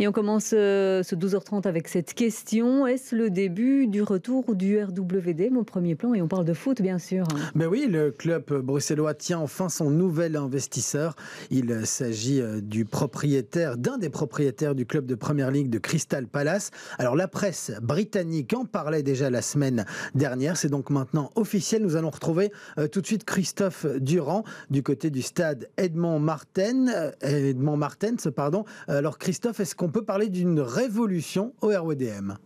Et on commence euh, ce 12h30 avec cette question. Est-ce le début du retour du RWD, mon premier plan Et on parle de foot, bien sûr. Mais ben oui, le club bruxellois tient enfin son nouvel investisseur. Il s'agit euh, du propriétaire, d'un des propriétaires du club de première ligue de Crystal Palace. Alors la presse britannique en parlait déjà la semaine dernière. C'est donc maintenant officiel. Nous allons retrouver euh, tout de suite Christophe Durand du côté du stade Edmond Martens, pardon. Alors Christophe, est-ce qu'on on peut parler d'une révolution au RODM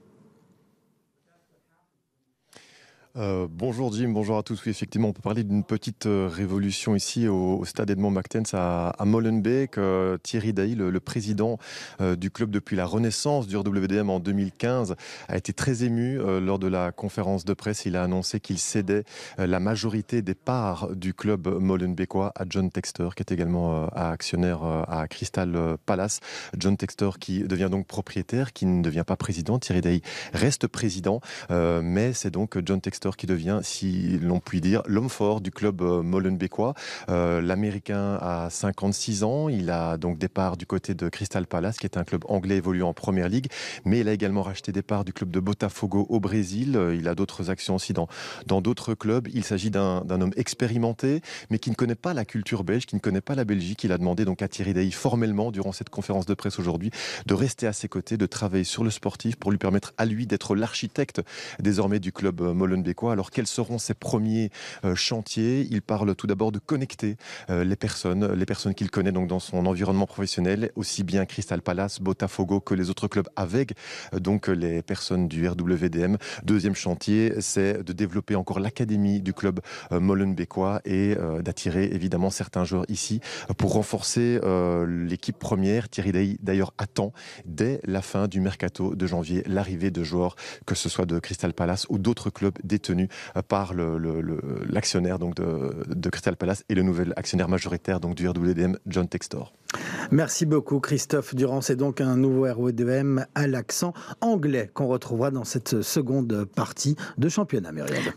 euh, bonjour Jim, bonjour à tous. Oui, effectivement, on peut parler d'une petite euh, révolution ici au, stade Edmond Mactens à, Molenbeek. Euh, Thierry Dailly, le, président du club depuis la renaissance du RWDM en 2015, a été très ému lors de la conférence de presse. Il a annoncé qu'il cédait la majorité des parts du club molenbeekois à John Texter, qui est également actionnaire à Crystal Palace. John Texter qui devient donc propriétaire, qui ne devient pas président. Thierry Dailly reste président, mais c'est donc John Texter qui devient, si l'on peut dire, l'homme fort du club euh, molenbeekois. Euh, L'Américain a 56 ans. Il a donc des parts du côté de Crystal Palace, qui est un club anglais évoluant en première ligue. Mais il a également racheté des parts du club de Botafogo au Brésil. Euh, il a d'autres actions aussi dans d'autres clubs. Il s'agit d'un homme expérimenté, mais qui ne connaît pas la culture belge, qui ne connaît pas la Belgique. Il a demandé donc à Thierry Dey, formellement durant cette conférence de presse aujourd'hui de rester à ses côtés, de travailler sur le sportif pour lui permettre à lui d'être l'architecte désormais du club Molenbeek alors quels seront ses premiers euh, chantiers Il parle tout d'abord de connecter euh, les personnes, les personnes qu'il connaît donc dans son environnement professionnel, aussi bien Crystal Palace, Botafogo que les autres clubs avec euh, donc les personnes du RWDM. Deuxième chantier, c'est de développer encore l'académie du club molenbeekois et d'attirer évidemment certains joueurs ici pour renforcer l'équipe première. Thierry Day d'ailleurs attend dès la fin du mercato de janvier l'arrivée de joueurs que ce soit de Crystal Palace ou d'autres clubs tenu euh, par l'actionnaire donc de, Crystal Palace et le nouvel actionnaire majoritaire donc du RWDM, John Textor. Merci beaucoup Christophe Durand. C'est donc un nouveau RWDM à l'accent anglais qu'on retrouvera dans cette seconde partie de championnat, Myriam.